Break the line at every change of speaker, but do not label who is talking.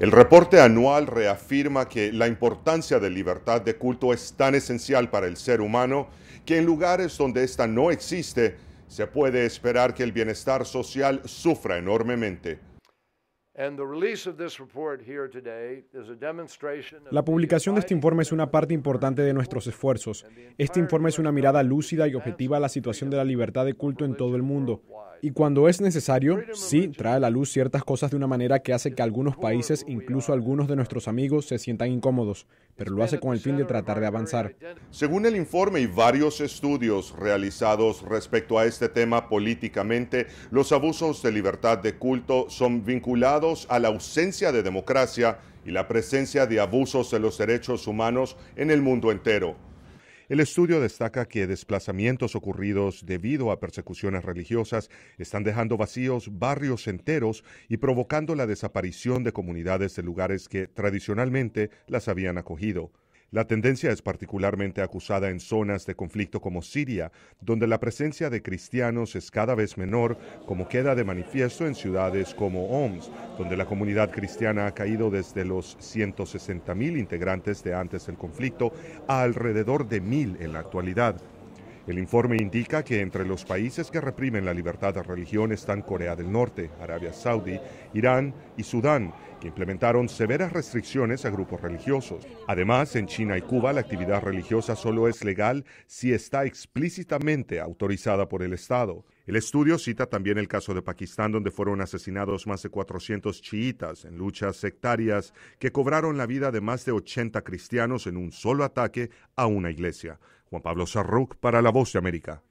El reporte anual reafirma que la importancia de libertad de culto es tan esencial para el ser humano que en lugares donde esta no existe, se puede esperar que el bienestar social sufra enormemente.
La publicación de este informe es una parte importante de nuestros esfuerzos. Este informe es una mirada lúcida y objetiva a la situación de la libertad de culto en todo el mundo. Y cuando es necesario, sí, trae a la luz ciertas cosas de una manera que hace que algunos países, incluso algunos de nuestros amigos, se sientan incómodos pero lo hace con el fin de tratar de avanzar.
Según el informe y varios estudios realizados respecto a este tema políticamente, los abusos de libertad de culto son vinculados a la ausencia de democracia y la presencia de abusos de los derechos humanos en el mundo entero. El estudio destaca que desplazamientos ocurridos debido a persecuciones religiosas están dejando vacíos barrios enteros y provocando la desaparición de comunidades de lugares que tradicionalmente las habían acogido. La tendencia es particularmente acusada en zonas de conflicto como Siria, donde la presencia de cristianos es cada vez menor, como queda de manifiesto en ciudades como Oms, donde la comunidad cristiana ha caído desde los 160,000 integrantes de antes del conflicto a alrededor de 1,000 en la actualidad. El informe indica que entre los países que reprimen la libertad de religión están Corea del Norte, Arabia Saudí, Irán y Sudán, que implementaron severas restricciones a grupos religiosos. Además, en China y Cuba la actividad religiosa solo es legal si está explícitamente autorizada por el Estado. El estudio cita también el caso de Pakistán, donde fueron asesinados más de 400 chiitas en luchas sectarias que cobraron la vida de más de 80 cristianos en un solo ataque a una iglesia. Juan Pablo Sarruk para La Voz de América.